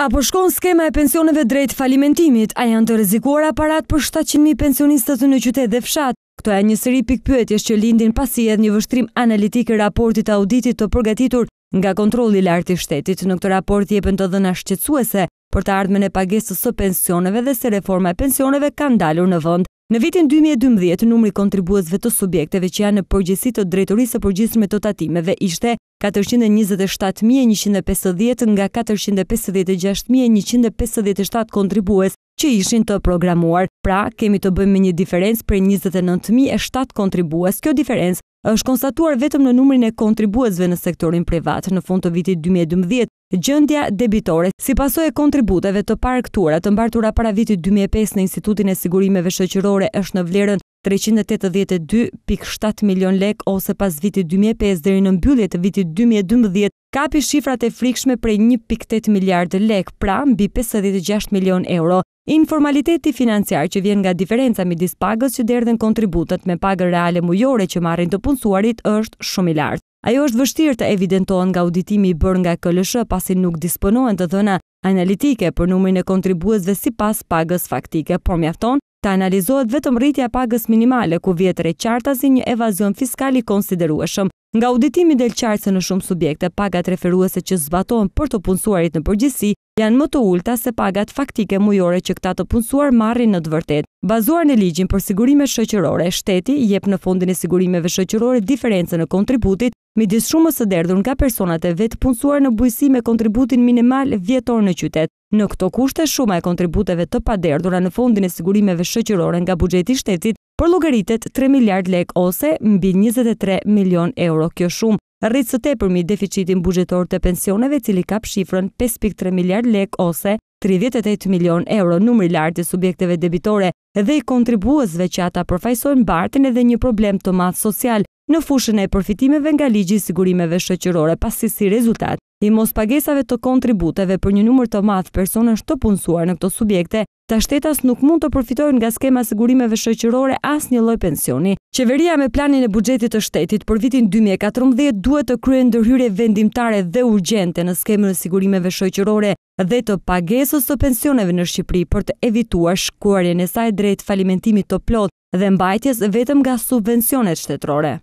Apo shkon skema e pensioneve drejt falimentimit, a janë të rezikuar aparat për 700.000 pensionistët në qytet dhe fshat? Këto e një sëri pikpyetjes që lindin pasi edhe një vështrim analitik e raportit auditit të përgatitur nga kontroli lartë i shtetit. Në këtë raport jepën të dhëna shqetsuese për të ardhme e pagesës së pensioneve dhe se reforma e pensioneve kanë dalur në vënd. Në vitin 2012, numri kontribuesve të subjekteve që janë në përgjësit të drejtorisë të me të tatimeve ishte 427.150 nga 456.157 kontribues që ishin të programuar. Pra, kemi të bëjmë një diferencë për 29.007 kontribues. Kjo diferencë është konstatuar vetëm në numrin e kontribuesve në sektorin privat. Në fund të vitit Gjëndja debitore, si paso e kontributeve të parë këtura të mbartura para vitit 2005 në Institutin e Sigurimeve Shëqërore është në vlerën 382.7 milion lek ose pas vitit 2005 dhe në mbyllje të vitit 2012 kapi shifrat e frikshme prej 1.8 miliard lek, pra mbi 56 milion euro. Informaliteti financiar që vjen nga diferenca midis pagës që derdhen kontributet me pagën reale mujore që marrin të punësuarit është shumë i lartë. Ajo është vështirë të evidentohen nga auditimi i bërë nga KLSH pasi nuk disponohen të dhëna analitike për numrin e si sipas pagës faktike, por mjafton të analizohet vetëm rritja e pagës minimale ku vjet reqartasi një evazion fiskal i konsiderueshëm, Nga auditimi del qartë se në shumë subjekte, pagat referuese që zbatohen për të punësuarit në përgjithsi janë më të ulta se pagat faktike mujore që këta të punësuar marrin në të vërtet. Bazuar në ligjin për sigurime shëqërore, shteti jep në fondin e sigurimeve shëqërore diferencën në kontributit, mi disë shumës të derdhur nga personate vetë punësuar në bujësi me kontributin minimal vjetor në qytet. Në këto kushte, shuma e kontributeve të paderdura në fondin e sigurimeve shëqyrore nga bugjeti shtetit për logaritet 3 miliard lek ose mbi 23 milion euro kjo shumë, rritë së te përmi deficitin bugjetor të pensioneve cili kap shifrën 5.3 miliard lek ose 38 milion euro numri lartë i subjekteve debitore dhe i kontribuazve që ata përfajsojnë bartin edhe një problem të madhë social, në fushën e përfitimeve nga ligji sigurimeve shëqërore pasi si rezultat i mos pagesave të kontributeve për një numër të madhë personës të punësuar në këto subjekte, ta shtetas nuk mund të përfitojnë nga skema sigurimeve shëqërore as një loj pensioni. Qeveria me planin e bugjetit të shtetit për vitin 2014 duhet të kryen ndërhyre vendimtare dhe urgente në skemën e sigurimeve shëqërore dhe të pagesës të pensioneve në Shqipëri për të evituar shkuarjen e saj drejt falimentimit të plot dhe mbajtjes vetëm nga subvencionet shtetrore.